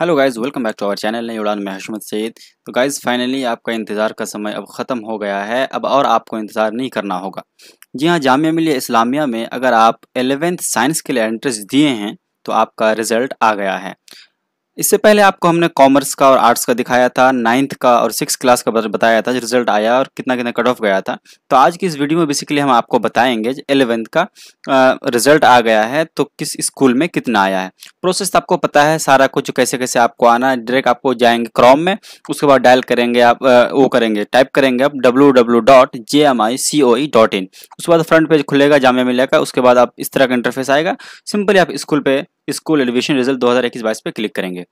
hello guys welcome back to our channel नहीं उड़ान महमद हशमत सैद तो guys finally आपका इंतज़ार का समय अब ख़त्म हो गया है अब और आपको इंतज़ार नहीं करना होगा जी हाँ जामिया मिलिया इस्लामिया में अगर आप एलेवेंथ साइंस के लिए एंट्रेंस दिए हैं तो आपका रिज़ल्ट आ गया है इससे पहले आपको हमने कॉमर्स का और आर्ट्स का दिखाया था नाइन्थ का और सिक्स क्लास का बताया था रिजल्ट आया और कितना कितना कट ऑफ गया था तो आज की इस वीडियो में बेसिकली हम आपको बताएंगे एलेवेंथ का रिजल्ट आ गया है तो किस स्कूल में कितना आया है प्रोसेस तो आपको पता है सारा कुछ कैसे कैसे आपको आना डायरेक्ट आपको जाएंगे क्रॉम में उसके बाद डायल करेंगे आप वो करेंगे टाइप करेंगे आप W W dot J M I C O E dot in उसके बाद फ्रंट पेज खुलेगा जामिया मिलेगा उसके बाद आप इस तरह का इंटरफेस आएगा सिंपली आप स्कूल पर स्कूल एडमिशन रिजल्ट दो हज़ार इक्कीस बाईस पर क्लिक करेंगे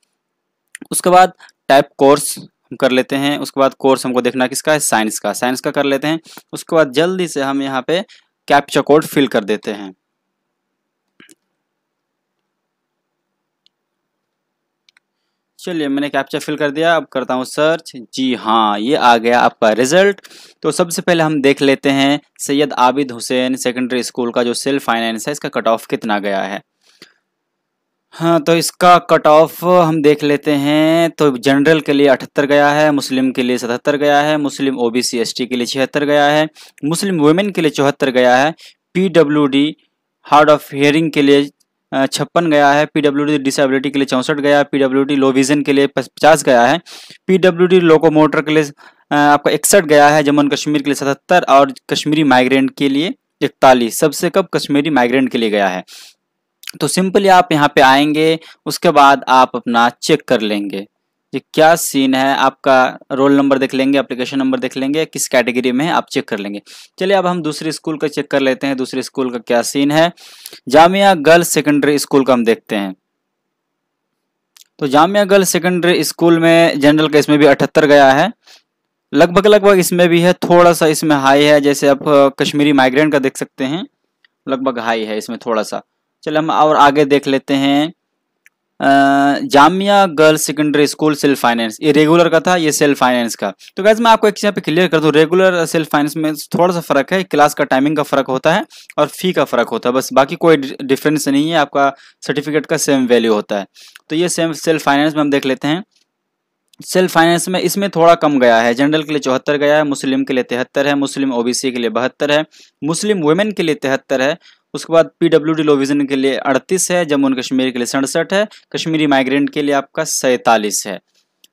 उसके बाद टाइप कोर्स हम कर लेते हैं उसके बाद कोर्स हमको देखना किसका है साइंस का साइंस का कर लेते हैं उसके बाद जल्दी से हम यहाँ पे कैप्चा कोड फिल कर देते हैं चलिए मैंने कैप्चा फिल कर दिया अब करता हूँ सर्च जी हाँ ये आ गया आपका रिजल्ट तो सबसे पहले हम देख लेते हैं सैयद आबिद हुसैन सेकेंडरी स्कूल का जो सेल्फ फाइनेंस है इसका कट ऑफ कितना गया है हाँ तो इसका कट ऑफ हम देख लेते हैं तो जनरल के लिए अठहत्तर गया है मुस्लिम के लिए सतहत्तर गया है मुस्लिम ओबीसी एसटी के लिए छिहत्तर गया है मुस्लिम वुमेन के लिए चौहत्तर गया है पीडब्ल्यूडी हार्ड ऑफ हेयरिंग के लिए छप्पन गया है पीडब्ल्यूडी डिसेबिलिटी के लिए चौंसठ गया है पीडब्ल्यूडी लो विजन के लिए पचास गया है पीडब्ल्यूडी लोकोमोटर के लिए आपका इकसठ गया है जम्मू कश्मीर के लिए सतहत्तर और कश्मीरी माइग्रेंट के लिए इकतालीस सबसे कब कश्मीरी माइग्रेंट के लिए गया है तो सिंपली आप यहाँ पे आएंगे उसके बाद आप अपना चेक कर लेंगे ये क्या सीन है आपका रोल नंबर देख लेंगे एप्लीकेशन नंबर देख लेंगे किस कैटेगरी में है आप चेक कर लेंगे चलिए अब हम दूसरे स्कूल का चेक कर लेते हैं दूसरे स्कूल का क्या सीन है जामिया गर्ल्स सेकेंडरी स्कूल का हम देखते हैं तो जामिया गर्ल्स सेकेंडरी स्कूल में जनरल का इसमें भी अठहत्तर गया है लगभग लगभग इसमें भी है थोड़ा सा इसमें हाई है जैसे आप कश्मीरी माइग्रेंट का देख सकते हैं लगभग हाई है इसमें थोड़ा सा चलो हम और आगे देख लेते हैं Jamia girls secondary school self finance ये रेगुलर का था ये सेल्फ फाइनेंस का तो गैस मैं आपको एक चीज़ पे क्लियर कर दूँ रेगुलर सेल्फ फाइनेंस में थोड़ा सा फर्क है क्लास का टाइमिंग का फर्क होता है और फी का फर्क होता है बस बाकी कोई डिफरेंस नहीं है आपका सर्टिफिकेट का सेम वैल्यू होता है तो ये सेम सेल्फ फाइनेंस में हम देख लेते हैं सेल्फ फाइनेंस में इसमें थोड़ा कम गया है जनरल के लिए चौहत्तर गया है मुस्लिम के लिए तिहत्तर है मुस्लिम ओबीसी के लिए बहत्तर है मुस्लिम वुमेन के लिए तिहत्तर है उसके बाद पीडब्ल्यू डी लोविजन के लिए अड़तीस है जम्मू एंड कश्मीर के लिए सड़सठ है कश्मीरी माइग्रेंट के लिए आपका सैतालीस है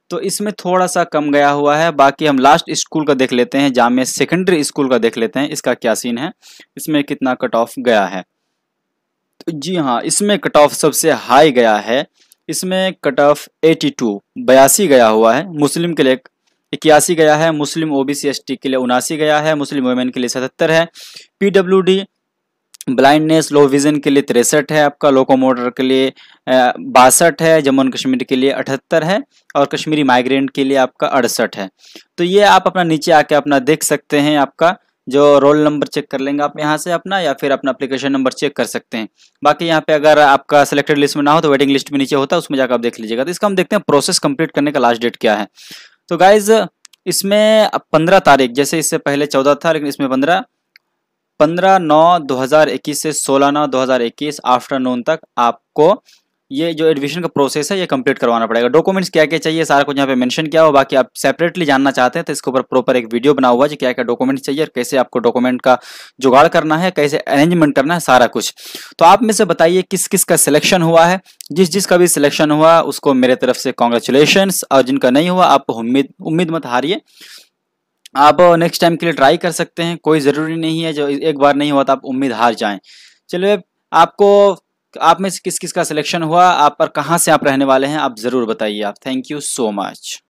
तो इसमें थोड़ा सा कम गया हुआ है बाकी हम लास्ट स्कूल का देख लेते हैं जामे सेकेंडरी स्कूल का देख लेते हैं इसका क्या सीन है इसमें कितना कट ऑफ गया है तो जी हाँ इसमें कट ऑफ सबसे हाई गया है इसमें कट ऑफ एटी टू बयासी गया हुआ है मुस्लिम के लिए इक्यासी गया है Muslim OBC ST S T के लिए उनासी गया है मुस्लिम वुमेन के लिए सतहत्तर है PWD D blindness low vision के लिए तिरसठ है आपका लोकोमोटर के लिए बासठ है जम्मू एंड कश्मीर के लिए अठहत्तर है और कश्मीरी माइग्रेंट के लिए आपका अड़सठ है तो ये आप अपना नीचे आके अपना देख सकते हैं आपका जो रोल नंबर चेक कर लेंगे आप यहाँ से अपना या फिर अपना अप्लीकेशन नंबर चेक कर सकते हैं बाकी यहाँ पे अगर आपका सिलेक्टेड लिस्ट में ना हो तो वेटिंग लिस्ट में नीचे होता है उसमें जाकर आप देख लीजिएगा तो इसका हम देखते हैं प्रोसेस कंप्लीट करने का लास्ट डेट क्या है तो गाइज इसमें पंद्रह तारीख जैसे इससे पहले चौदह था लेकिन इसमें पंद्रह पंद्रह नौ दो हजार इक्कीस से सोलह नौ दो हजार इक्कीस आफ्टरनून तक आपको ये जो एडमिशन का प्रोसेस है ये कंप्लीट करवाना पड़ेगा डॉक्यूमेंट्स क्या क्या चाहिए सारा कुछ यहाँ पे मेंशन किया हो बाकी आप सेपरेटली जानना चाहते हैं तो इसके ऊपर प्रॉपर एक वीडियो बना हुआ है क्या क्या डॉक्यूमेंट्स चाहिए और कैसे आपको डॉक्यूमेंट का जुगाड़ करना है कैसे अरेंजमेंट करना है सारा कुछ तो आप में से बताइए किस किस का सिलेक्शन हुआ है जिस जिस का भी सिलेक्शन हुआ उसको मेरे तरफ से कॉन्ग्रेचुलेशन और जिनका नहीं हुआ आप उम्मीद उम्मीद मत हारिए आप नेक्स्ट टाइम के लिए ट्राई कर सकते हैं कोई ज़रूरी नहीं है जो एक बार नहीं हुआ तो आप उम्मीद हार जाएं चलिए आपको आप में से किस किस का सिलेक्शन हुआ आप पर कहाँ से आप रहने वाले हैं आप ज़रूर बताइए आप थैंक यू सो मच